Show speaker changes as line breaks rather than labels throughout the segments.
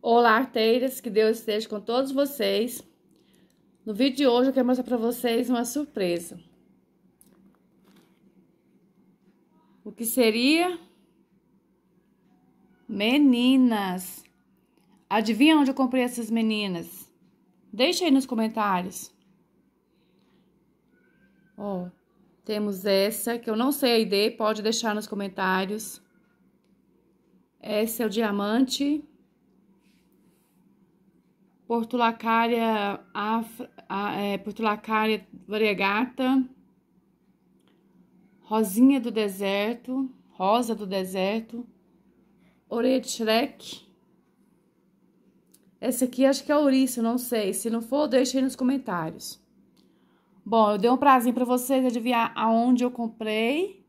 Olá, arteiras, que Deus esteja com todos vocês. No vídeo de hoje eu quero mostrar para vocês uma surpresa. O que seria? Meninas. Adivinha onde eu comprei essas meninas? Deixa aí nos comentários. Ó, oh, temos essa que eu não sei a ID, pode deixar nos comentários. Essa é o diamante. Portulacária, afra, é, Portulacária variegata, Rosinha do Deserto, Rosa do Deserto, Orelha de Shrek. Essa aqui acho que é ouriça, não sei. Se não for, deixa aí nos comentários. Bom, eu dei um prazinho para vocês adivinhar aonde eu comprei.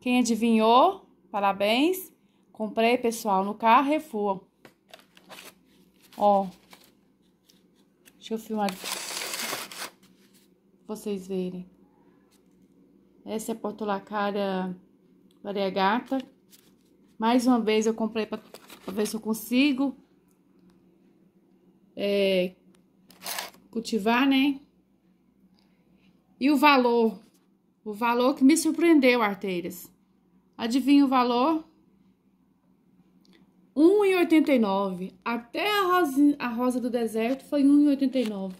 Quem adivinhou, parabéns. Comprei, pessoal, no Carrefour. Ó. Deixa eu filmar vocês verem. Essa é a portulacária variegata. Mais uma vez eu comprei para ver se eu consigo é, cultivar, né? E o valor, o valor que me surpreendeu, arteiras. Adivinha o valor? 1,89. Até a, rosinha, a rosa do deserto foi 1,89.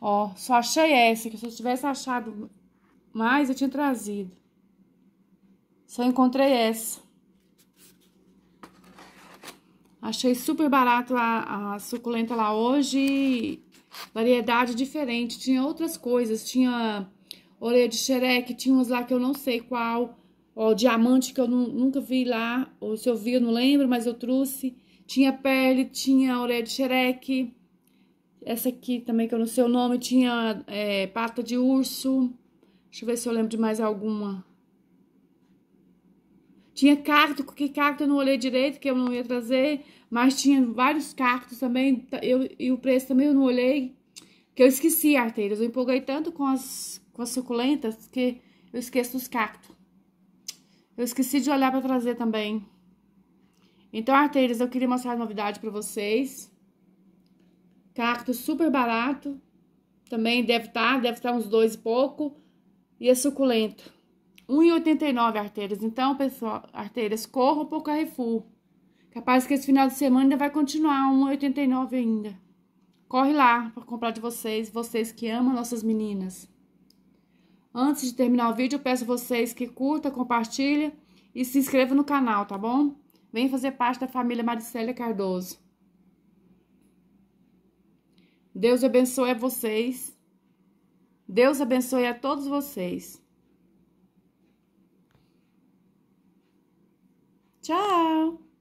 Ó, só achei essa, que se eu tivesse achado mais, eu tinha trazido. Só encontrei essa. Achei super barato a, a suculenta lá hoje. Variedade diferente. Tinha outras coisas. Tinha orelha de xereque, tinha uns lá que eu não sei qual ó, diamante que eu nunca vi lá, ou se eu vi, eu não lembro, mas eu trouxe. Tinha pele, tinha orelha de xereque, essa aqui também que eu não sei o nome, tinha é, pata de urso. Deixa eu ver se eu lembro de mais alguma. Tinha cacto, que cacto eu não olhei direito, que eu não ia trazer, mas tinha vários cactos também, eu, e o preço também eu não olhei, que eu esqueci, arteiras. Eu empolguei tanto com as, com as suculentas que eu esqueço os cactos. Eu esqueci de olhar para trazer também. Então, arteiras, eu queria mostrar a novidade para vocês. Cacto super barato. Também deve estar, tá, deve estar tá uns dois e pouco. E é suculento. 1,89 arteiras. Então, pessoal, arteiras, corram o Carrefour. Capaz que esse final de semana ainda vai continuar 1,89 ainda. Corre lá para comprar de vocês, vocês que amam nossas meninas. Antes de terminar o vídeo, eu peço vocês que curta, compartilha e se inscreva no canal, tá bom? Vem fazer parte da família Maricélia Cardoso. Deus abençoe a vocês. Deus abençoe a todos vocês. Tchau!